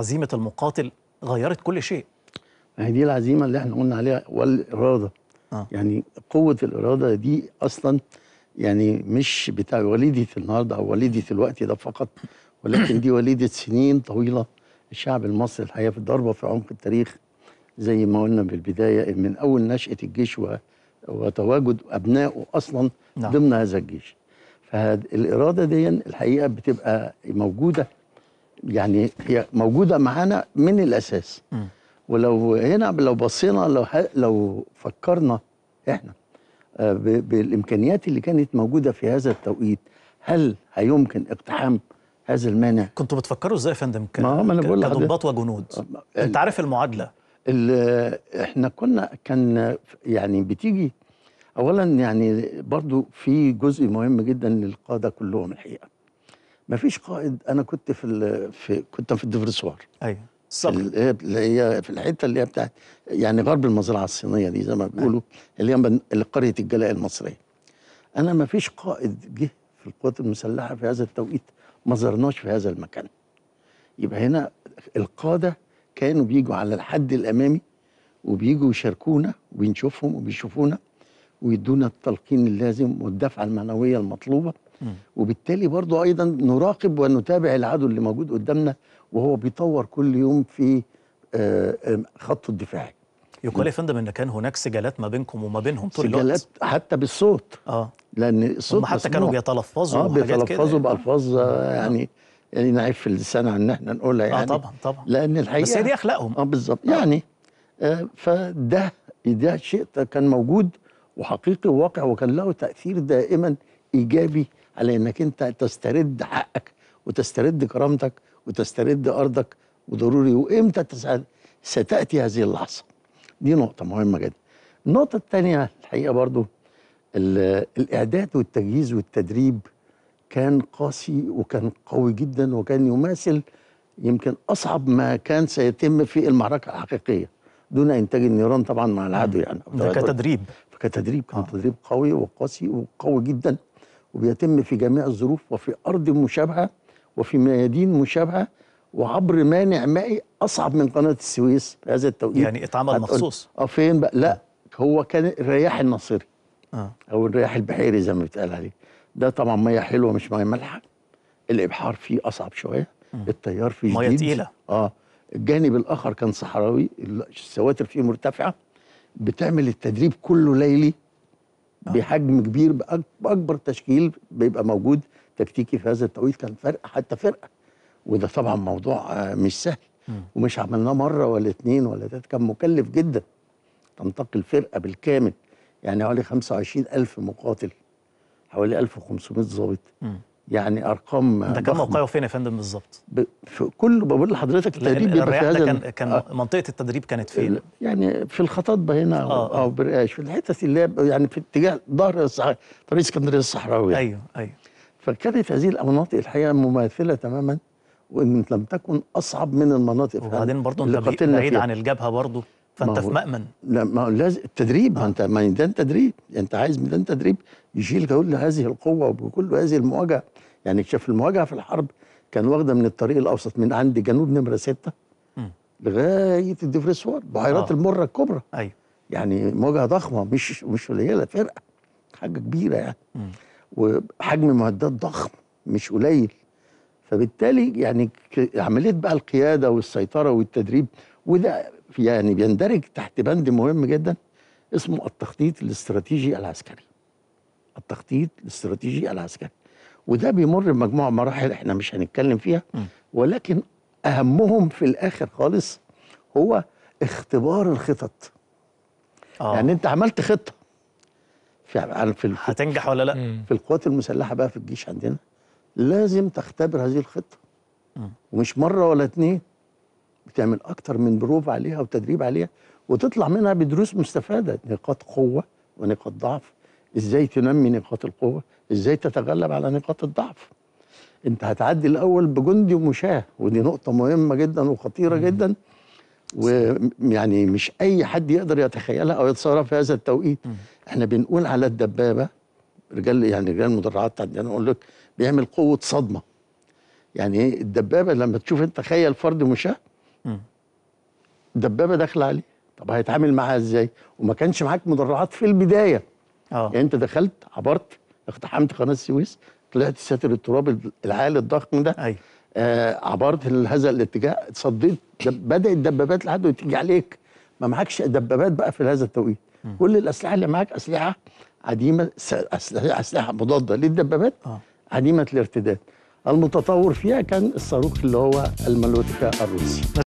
عزيمة المقاتل غيرت كل شيء ما هي دي العزيمة اللي احنا قلنا عليها والإرادة آه. يعني قوة الإرادة دي أصلا يعني مش بتاع وليدة النهاردة أو وليدة الوقت ده فقط ولكن دي وليدة سنين طويلة الشعب المصري الحقيقة في الضربة في عمق التاريخ زي ما قلنا بالبداية من أول نشأة الجيش وتواجد أبنائه أصلا نعم. ضمن هذا الجيش فالإرادة دي الحقيقة بتبقى موجودة يعني هي موجوده معانا من الاساس م. ولو هنا لو بصينا لو لو فكرنا احنا آه، بالامكانيات اللي كانت موجوده في هذا التوقيت هل هيمكن اقتحام هذا المانع كنتوا بتفكروا ازاي يا فندم ك... ما انا بقول كضباط وجنود ال... آه، آه، انت عارف المعادله ال... احنا كنا كان يعني بتيجي اولا يعني برضو في جزء مهم جدا للقاده كلهم الحقيقه ما فيش قائد انا كنت في, في كنت في الدفرسوار ايوه الصبر اللي هي في الحته اللي هي بتاعت يعني غرب المزرعه الصينيه دي زي ما بيقولوا أيوه. اللي هي قريه الجلاء المصريه انا ما فيش قائد جه في القوات المسلحه في هذا التوقيت ما زرناش في هذا المكان يبقى هنا القاده كانوا بيجوا على الحد الامامي وبيجوا يشاركونا وبنشوفهم وبيشوفونا ويدونا التلقين اللازم والدفعه المعنويه المطلوبه وبالتالي برضو أيضا نراقب ونتابع العدو اللي موجود قدامنا وهو بيطور كل يوم في آه، خطه الدفاعي يقال يا فندم ان كان هناك سجالات ما بينكم وما بينهم طول الوقت سجالات حتى بالصوت اه لان الصوت حتى مسموع. كانوا بيتلفظوا اه بيتلفظوا يعني. بالفاظ آه، يعني يعني نعيف في اللسان عن ان احنا نقولها آه، يعني اه طبعا طبعا لان الحقيقه بس هي دي اخلاقهم اه بالظبط آه. يعني آه فده ده شيء كان موجود وحقيقي وواقع وكان له تاثير دائما ايجابي على انك انت تسترد حقك وتسترد كرامتك وتسترد ارضك وضروري وامتى ستاتي هذه اللحظه دي نقطه مهمه جدا النقطه الثانيه الحقيقه برضو الاعداد والتجهيز والتدريب كان قاسي وكان قوي جدا وكان يماثل يمكن اصعب ما كان سيتم في المعركه الحقيقيه دون انتاج النيران طبعا مع العدو يعني ده كتدريب كتدريب كان آه. تدريب قوي وقاسي وقوي جدا وبيتم في جميع الظروف وفي أرض مشابهة وفي ميادين مشابهة وعبر مانع مائي أصعب من قناة السويس في هذا التوقيت يعني اتعمل مخصوص اه فين بقى؟ لا آه. هو كان الرياح الناصري آه. أو الرياح البحيري زي ما بيتقال عليه ده طبعا مية حلوة مش مية مالحة الإبحار فيه أصعب شوية التيار فيه مية تقيلة آه الجانب الآخر كان صحراوي السواتر فيه مرتفعة بتعمل التدريب كله ليلي آه. بحجم كبير باكبر تشكيل بيبقى موجود تكتيكي في هذا التوقيت كان فرق حتى فرقه وده طبعا موضوع آه، مش سهل ومش عملناه مره ولا اتنين ولا تلاته كان مكلف جدا تنتقل فرقه بالكامل يعني حوالي 25000 مقاتل حوالي 1500 ضابط يعني ارقام ده كان موقعه فين يا فندم بالظبط؟ في كل بقول لحضرتك التدريب بيبقى في هذا كان كان آه. منطقه التدريب كانت فين؟ يعني في الخطاطبه هنا او آه،, آه او برقاش آه، في الحتت اللي يعني في اتجاه ظهر الصحراء طريق اسكندريه الصحراوي ايوه ايوه فكانت هذه المناطق الحقيقه مماثله تماما وان لم تكن اصعب من المناطق وبعدين برضه انت بعيد عن الجبهه برضه فانت في مأمن لا ما هو لازم التدريب ما انت ميدان تدريب انت عايز ميدان تدريب يشيل كل هذه القوه وكل هذه المواجهه يعني شاف المواجهه في الحرب كان واخده من الطريق الاوسط من عند جنوب نمره سته لغايه الدفرسوار بحيرات آه. المره الكبرى ايوه يعني مواجهه ضخمه مش مش قليله فرقه حاجه كبيره يعني م. وحجم معدات ضخم مش قليل فبالتالي يعني عمليه بقى القياده والسيطره والتدريب وده يعني بيندرج تحت بند مهم جدا اسمه التخطيط الاستراتيجي العسكري التخطيط الاستراتيجي العسكري وده بيمر بمجموعه مراحل احنا مش هنتكلم فيها ولكن اهمهم في الاخر خالص هو اختبار الخطط آه. يعني انت عملت خطه في في هتنجح ولا لا في القوات المسلحه بقى في الجيش عندنا لازم تختبر هذه الخطه ومش مره ولا اتنين بتعمل اكتر من بروف عليها وتدريب عليها وتطلع منها بدروس مستفاده نقاط قوه ونقاط ضعف ازاي تنمي نقاط القوه ازاي تتغلب على نقاط الضعف انت هتعدي الاول بجندي ومشاه ودي نقطه مهمه جدا وخطيره جدا ويعني مش اي حد يقدر يتخيلها او يتصورها في هذا التوقيت احنا بنقول على الدبابه رجال يعني رجال المدرعات انا اقول يعني لك بيعمل قوه صدمه يعني ايه الدبابه لما تشوف انت تخيل فرد مشاه دبابه داخله عليه طب هيتعامل معاها ازاي وما كانش معاك مدرعات في البدايه اه يعني انت دخلت عبرت اقتحمت قناه السويس طلعت ساتر التراب العالي الضخم ده أيوة. آه عبرت هذا الاتجاه اتصديت بدات دبابات لحد تيجي عليك ما معكش دبابات بقى في هذا التوقيت كل الاسلحه اللي معاك اسلحه عديمه اسلحه, أسلحة مضاده للدبابات آه. عديمه الارتداد المتطور فيها كان الصاروخ اللي هو المالوتيكا الروسي